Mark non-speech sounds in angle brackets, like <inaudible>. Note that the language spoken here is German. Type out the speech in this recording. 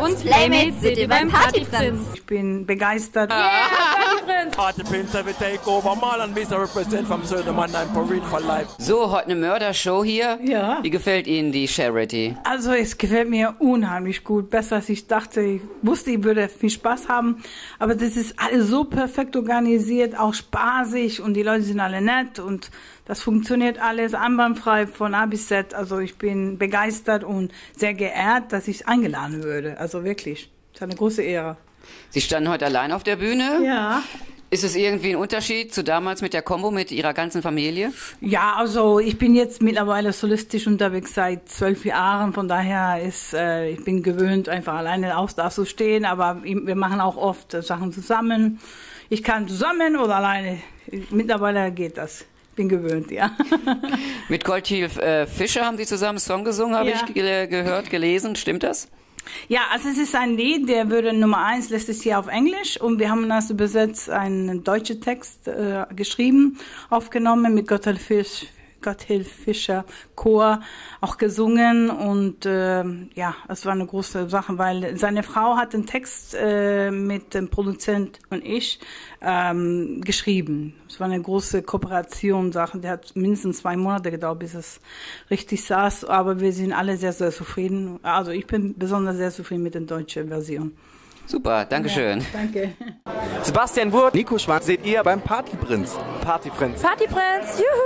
und Playmates sind ihr beim Partyprinz. Ich bin begeistert. Yeah. Lorenz. Party Pilzer will take over. Marlon Mister represent vom Södermann, I'm Parin for life. So, heute eine Mördershow hier. Ja. Wie gefällt Ihnen die Charity? Also, es gefällt mir unheimlich gut. Besser als ich dachte. Ich wusste, ich würde viel Spaß haben. Aber das ist alles so perfekt organisiert, auch spaßig und die Leute sind alle nett und das funktioniert alles anbahnfrei von A bis Z. Also ich bin begeistert und sehr geehrt, dass ich eingeladen würde. Also wirklich, es ist eine große Ehre. Sie standen heute allein auf der Bühne. Ja. Ist es irgendwie ein Unterschied zu damals mit der Combo mit Ihrer ganzen Familie? Ja, also ich bin jetzt mittlerweile solistisch unterwegs seit zwölf Jahren. Von daher ist, äh, ich bin gewöhnt, einfach alleine auf, aufzustehen. Aber wir machen auch oft Sachen zusammen. Ich kann zusammen oder alleine. Mittlerweile geht das bin gewöhnt, ja. <laughs> Mit Goldhiel äh, Fischer haben Sie zusammen einen Song gesungen, habe ja. ich ge gehört, gelesen. Stimmt das? Ja, also es ist ein Lied, der würde Nummer eins letztes Jahr auf Englisch und wir haben das übersetzt, einen deutschen Text äh, geschrieben, aufgenommen mit Gotthard Fisch Gott hilf Fischer Chor auch gesungen und äh, ja, es war eine große Sache, weil seine Frau hat den Text äh, mit dem Produzent und ich ähm, geschrieben. Es war eine große Kooperation Sache, der hat mindestens zwei Monate gedauert, bis es richtig saß, aber wir sind alle sehr sehr zufrieden. Also ich bin besonders sehr zufrieden mit der deutschen Version. Super, Dankeschön. Ja, danke. Sebastian Wurt, Nico Schwarz seht ihr beim Partyprinz. Partyprinz. Partyprinz, juhu.